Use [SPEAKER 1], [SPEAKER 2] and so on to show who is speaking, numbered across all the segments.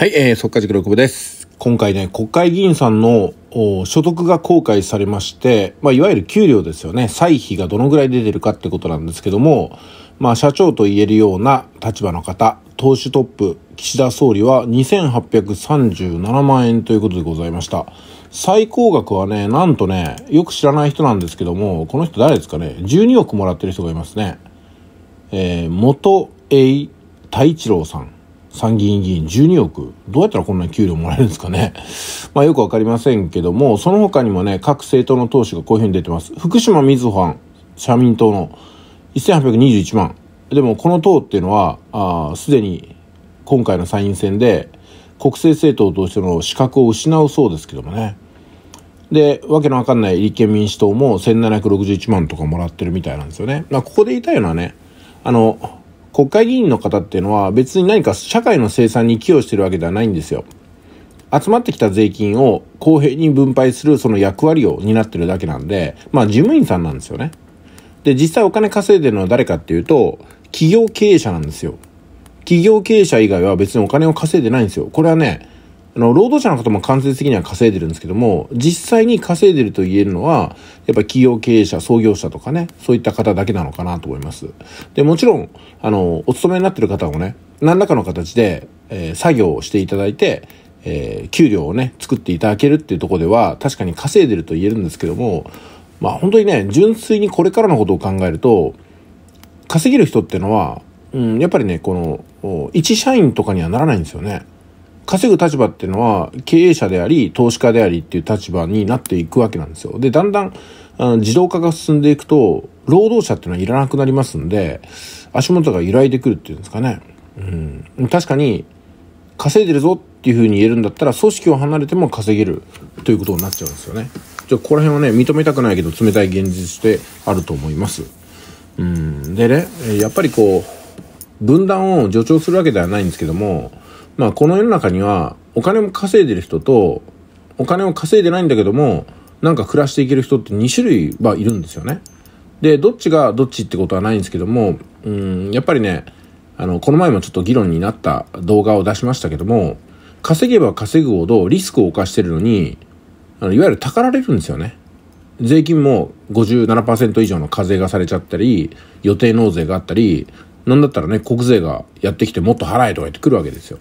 [SPEAKER 1] はい、えー、速稼塾6部です。今回ね、国会議員さんの所得が公開されまして、まあ、いわゆる給料ですよね。歳費がどのぐらい出てるかってことなんですけども、まあ、社長と言えるような立場の方、党首トップ、岸田総理は2837万円ということでございました。最高額はね、なんとね、よく知らない人なんですけども、この人誰ですかね、12億もらってる人がいますね。えー、元栄太一郎さん。参議院議員12億。どうやったらこんなに給料もらえるんですかね。まあよくわかりませんけども、その他にもね、各政党の党首がこういうふうに出てます。福島みずほん、社民党の1821万。でもこの党っていうのは、すでに今回の参院選で国政政党としての資格を失うそうですけどもね。で、わけのわかんない立憲民主党も1761万とかもらってるみたいなんですよね。まあここで言いたいのはね、あの、国会議員の方っていうのは別に何か社会の生産に寄与してるわけではないんですよ。集まってきた税金を公平に分配するその役割を担ってるだけなんで、まあ事務員さんなんですよね。で、実際お金稼いでるのは誰かっていうと、企業経営者なんですよ。企業経営者以外は別にお金を稼いでないんですよ。これはね、の、労働者の方も間接的には稼いでるんですけども、実際に稼いでると言えるのは、やっぱ企業経営者、創業者とかね、そういった方だけなのかなと思います。で、もちろん、あの、お勤めになってる方もね、何らかの形で、えー、作業をしていただいて、えー、給料をね、作っていただけるっていうとこでは、確かに稼いでると言えるんですけども、まあ本当にね、純粋にこれからのことを考えると、稼げる人っていうのは、うん、やっぱりね、この、一社員とかにはならないんですよね。稼ぐ立場っていうのは経営者であり投資家でありっていう立場になっていくわけなんですよ。で、だんだん自動化が進んでいくと労働者っていうのはいらなくなりますんで足元が揺らいでくるっていうんですかね。うん、確かに稼いでるぞっていうふうに言えるんだったら組織を離れても稼げるということになっちゃうんですよね。ちょここら辺はね認めたくないけど冷たい現実であると思います。うん、でねやっぱりこう分断を助長するわけではないんですけどもまあこの世の中にはお金も稼いでる人とお金を稼いでないんだけどもなんか暮らしていける人って2種類はいるんですよね。でどっちがどっちってことはないんですけどもうんやっぱりねあのこの前もちょっと議論になった動画を出しましたけども稼げば稼ぐほどリスクを冒してるのにあのいわゆるたかられるんですよね。税金も57%以上の課税がされちゃったり予定納税があったりなんだったらね国税がやってきてもっと払えとか言ってくるわけですよ。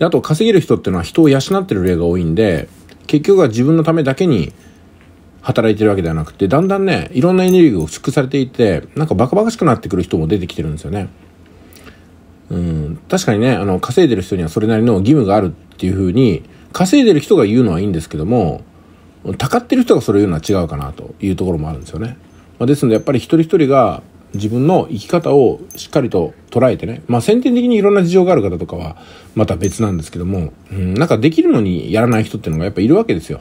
[SPEAKER 1] であと稼げる人っていうのは人を養ってる例が多いんで結局は自分のためだけに働いてるわけではなくてだんだんねいろんなエネルギーを蓄くされていてなんかバカバカしくなってくる人も出てきてるんですよね。うん、確かにねあの稼いでる人にはそれなりの義務があるっていうふうに稼いでる人が言うのはいいんですけどもたかってる人がそれを言うのは違うかなというところもあるんですよね。まあ、ですのでやっぱり一人一人が自分の生き方をしっかりと捉えてね、まあ、先天的にいろんな事情がある方とかはまた別なんですけども、うん、なんかできるのにやらない人っていうのがやっぱいるわけですよ。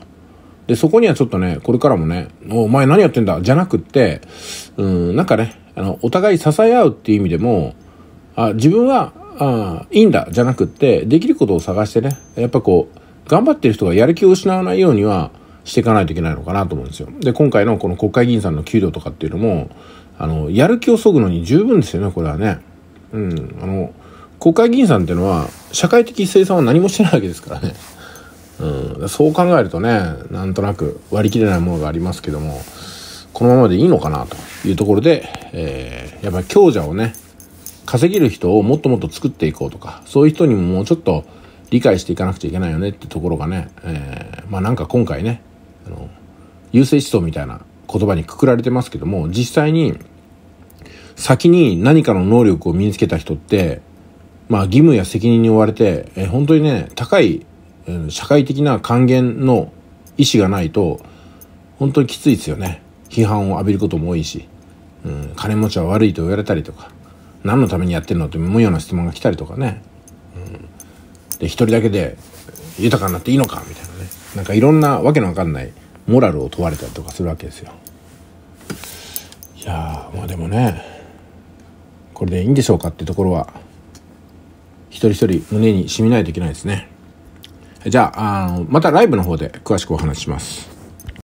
[SPEAKER 1] で、そこにはちょっとね、これからもね、お前何やってんだじゃなくって、うん、なんかね、あの、お互い支え合うっていう意味でも、あ自分は、あいいんだじゃなくって、できることを探してね、やっぱこう、頑張ってる人がやる気を失わないようには、していかないといけないのかなと思うんですよ。で、今回のこの国会議員さんの給料とかっていうのも、あの、やる気を削ぐのに十分ですよね、これはね。うん、あの、国会議員さんっていうのは、社会的生産は何もしてないわけですからね。うん、そう考えるとね、なんとなく割り切れないものがありますけども、このままでいいのかなというところで、えー、やっぱり強者をね、稼げる人をもっともっと作っていこうとか、そういう人にももうちょっと理解していかなくちゃいけないよねってところがね、えー、まあなんか今回ね、優勢思想みたいな言葉にくくられてますけども、実際に先に何かの能力を身につけた人って、まあ義務や責任に追われて、え本当にね、高い、うん、社会的な還元の意思がないと、本当にきついですよね。批判を浴びることも多いし、うん、金持ちは悪いと言われたりとか、何のためにやってるのって無用な質問が来たりとかね。うん、で、一人だけで豊かになっていいのかみたいなね。なんかいろんなわけのわかんないモラルを問われたりとかするわけですよいやまあでもねこれでいいんでしょうかっていうところは一人一人胸にしみないといけないですねじゃああまたライブの方で詳しくお話しします